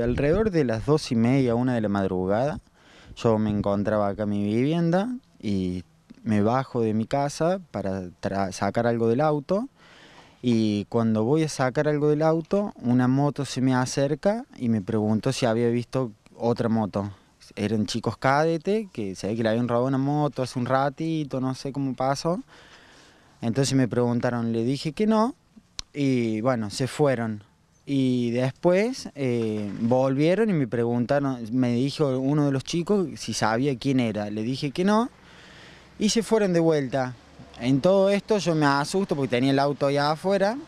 alrededor de las dos y media, una de la madrugada, yo me encontraba acá en mi vivienda y me bajo de mi casa para sacar algo del auto y cuando voy a sacar algo del auto, una moto se me acerca y me preguntó si había visto otra moto. Eran chicos cadete, que se que le habían robado una moto hace un ratito, no sé cómo pasó. Entonces me preguntaron, le dije que no, y bueno, se fueron. Y después eh, volvieron y me preguntaron, me dijo uno de los chicos si sabía quién era. Le dije que no y se fueron de vuelta. En todo esto yo me asusto porque tenía el auto allá afuera.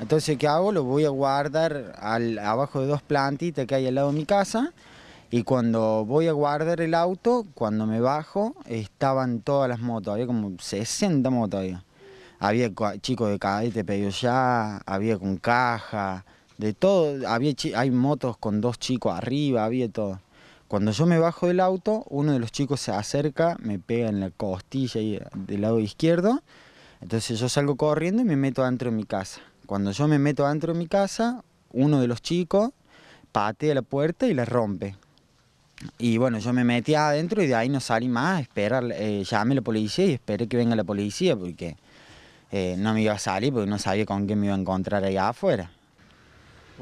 Entonces, ¿qué hago? Lo voy a guardar abajo de dos plantitas que hay al lado de mi casa. Y cuando voy a guardar el auto, cuando me bajo, estaban todas las motos. Había como 60 motos. Había, había chicos de cadete pedido ya, había con caja de todo, había hay motos con dos chicos arriba, había todo. Cuando yo me bajo del auto, uno de los chicos se acerca, me pega en la costilla ahí del lado izquierdo, entonces yo salgo corriendo y me meto adentro de mi casa. Cuando yo me meto adentro de mi casa, uno de los chicos patea la puerta y la rompe. Y bueno, yo me metí adentro y de ahí no salí más, espera, eh, llamé a la policía y esperé que venga la policía porque eh, no me iba a salir porque no sabía con qué me iba a encontrar allá afuera.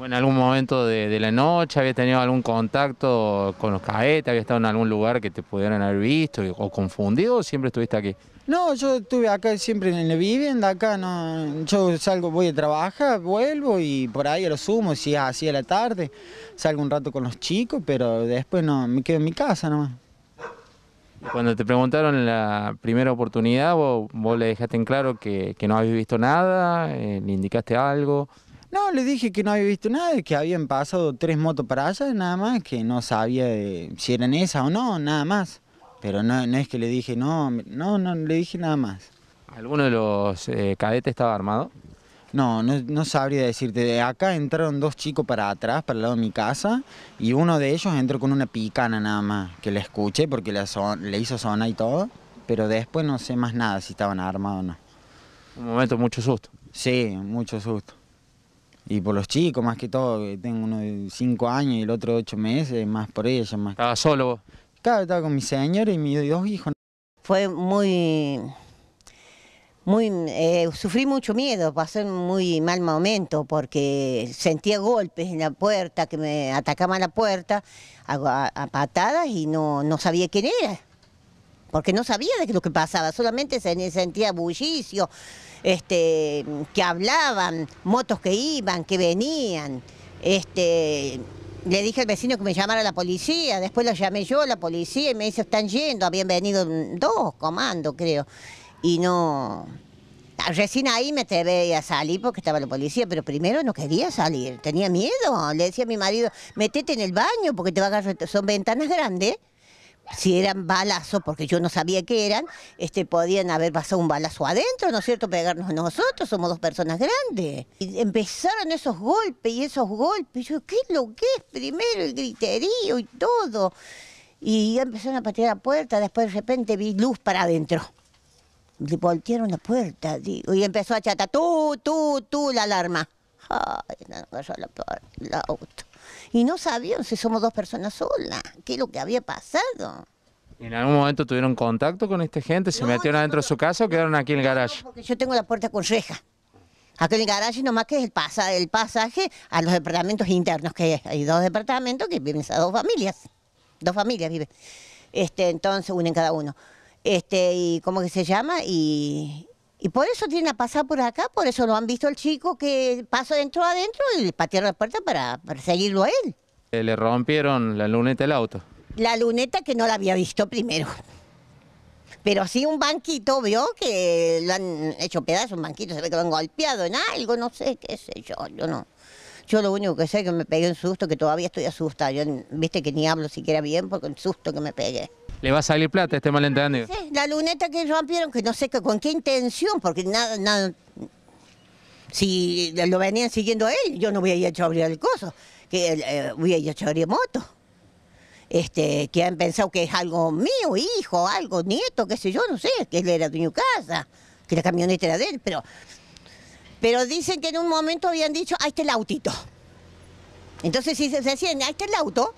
¿En algún momento de, la noche habías tenido algún contacto con los caetes? ¿Habías estado en algún lugar que te pudieran haber visto o confundido siempre estuviste aquí? No, yo estuve acá siempre en la vivienda, acá no, yo salgo, voy a trabajar, vuelvo y por ahí a lo sumo, si es así a la tarde, salgo un rato con los chicos, pero después no, me quedo en mi casa nomás. Cuando te preguntaron la primera oportunidad, vos, le dejaste en claro que, no habías visto nada, eh, le indicaste algo. No, le dije que no había visto nada, que habían pasado tres motos para allá, nada más, que no sabía si eran esas o no, nada más. Pero no, no, es que le dije, no, no, no, le dije nada más. ¿Alguno de los eh, cadetes estaba armado? No, no, sabría decirte. De acá entraron dos chicos para atrás, para el lado de mi casa, y uno de ellos entró con una picana nada más, que la escuché porque le, le hizo zona y todo, pero después no sé más nada si estaban armados o no. Un momento, mucho susto. Sí, mucho susto. Y por los chicos, más que todo, que eh, tengo uno de 5 años y el otro de 8 meses, más por ellos. Más ¿Estaba solo vos? Claro, estaba con mi señora y mis dos hijos. Fue muy... muy eh, sufrí mucho miedo, pasé un muy mal momento porque sentía golpes en la puerta, que me atacaban a la puerta a, a patadas y no, no sabía quién era porque no sabía de lo que pasaba, solamente se sentía bullicio, este, que hablaban, motos que iban, que venían. Este, le dije al vecino que me llamara la policía, después la llamé yo, la policía, y me dice, están yendo, habían venido dos comandos, creo. Y no... Recién ahí me te a salir porque estaba la policía, pero primero no quería salir, tenía miedo. Le decía a mi marido, metete en el baño porque te va a agarrar, son ventanas grandes si eran balazos, porque yo no sabía qué eran, este, podían haber pasado un balazo adentro, ¿no es cierto? Pegarnos nosotros, somos dos personas grandes. Y empezaron esos golpes y esos golpes. Yo, ¿qué es lo que es? Primero el griterío y todo. Y empezaron a patear la puerta, después de repente vi luz para adentro. Le voltearon la puerta, digo, y empezó a chatar, tú, tú, tú, la alarma. Ay, la auto y no sabían si somos dos personas solas, qué es lo que había pasado. ¿En algún momento tuvieron contacto con esta gente? ¿Se metieron adentro de su casa o quedaron aquí en el garaje? porque yo tengo la puerta con reja. Aquí en el garaje nomás que es el, pasa, el pasaje a los departamentos internos, que hay dos departamentos que viven esas dos familias. Dos familias viven. Este, entonces, unen en cada uno. Este, y ¿cómo que se llama? Y, y por eso tiene a pasar por acá, por eso lo han visto el chico que pasó dentro adentro y le patearon la puerta para, perseguirlo a él. Eh, le rompieron la luneta del auto. La luneta que no la había visto primero. Pero así un banquito, vio, que lo han hecho pedazos, un banquito, se ve que lo han golpeado en algo, no sé, qué sé yo, yo no. Yo lo único que sé es que me pegué un susto, que todavía estoy asustada. Yo, viste que ni hablo siquiera bien porque el susto que me pegué. Le va a salir plata este malentendido. Sí, la luneta que rompieron, que no sé con qué intención, porque nada, nada. Si lo venían siguiendo a él, yo no voy a ir a abrir el coso, que voy a ir a moto. Este, que han pensado que es algo mío, hijo, algo, nieto, qué sé yo, no sé, que él era dueño casa, que la camioneta era de él, pero. Pero dicen que en un momento habían dicho, ahí está el autito. Entonces, si se, se decían, ahí está el auto,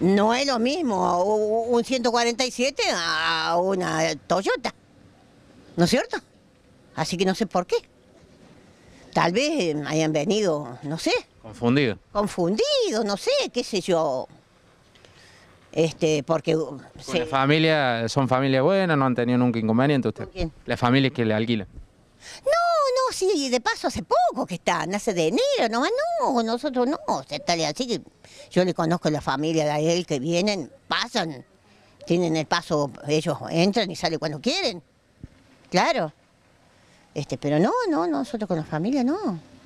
no es lo mismo un 147 a una Toyota, ¿no es cierto? Así que no sé por qué. Tal vez hayan venido, no sé. Confundido. Confundido, no sé, qué sé yo. Este, porque... Uh, la son familias buenas, no han tenido nunca inconveniente usted. Las familias que le alquilan. No, sí, y de paso hace poco que está, nace de enero, no, ah, no, nosotros no, tal así que yo le conozco la familia de él que vienen, pasan, tienen el paso, ellos entran y salen cuando quieren, claro. Este, pero no, no, nosotros con la familia no.